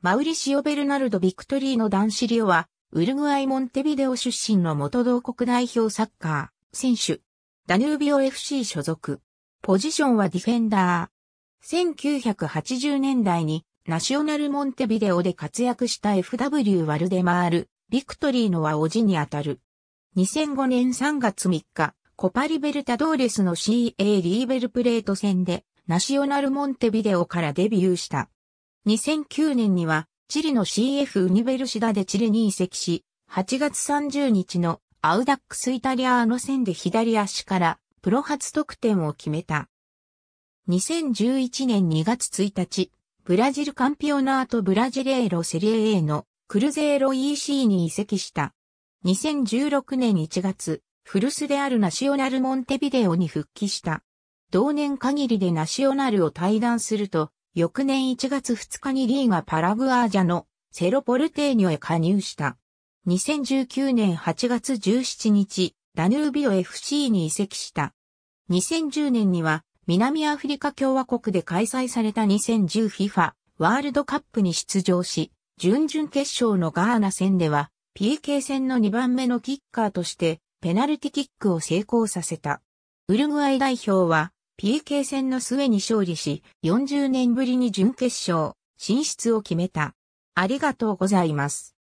マウリシオ・ベルナルド・ビクトリーノ・ダンシリオは、ウルグアイ・モンテビデオ出身の元同国代表サッカー、選手。ダヌービオ FC 所属。ポジションはディフェンダー。1980年代にナショナルモンテビデオで活躍した FW ワルデマール、ビクトリーノはおじにあたる。2005年3月3日、コパリベルタドーレスの CA リーベルプレート戦でナショナルモンテビデオからデビューした。2009年には、チリの CF ウニベルシダでチリに移籍し、8月30日のアウダックスイタリアー戦で左足からプロ初得点を決めた。2011年2月1日、ブラジルカンピオナートブラジレーロセリエ A のクルゼーロ EC に移籍した。2016年1月、フルスであるナショナルモンテビデオに復帰した。同年限りでナショナルを退団すると、翌年1月2日にリーがパラグアージャのセロポルテーニョへ加入した。2019年8月17日、ダヌービオ FC に移籍した。2010年には南アフリカ共和国で開催された 2010FIFA ワールドカップに出場し、準々決勝のガーナ戦では PK 戦の2番目のキッカーとしてペナルティキックを成功させた。ウルグアイ代表は PK 戦の末に勝利し、40年ぶりに準決勝進出を決めた。ありがとうございます。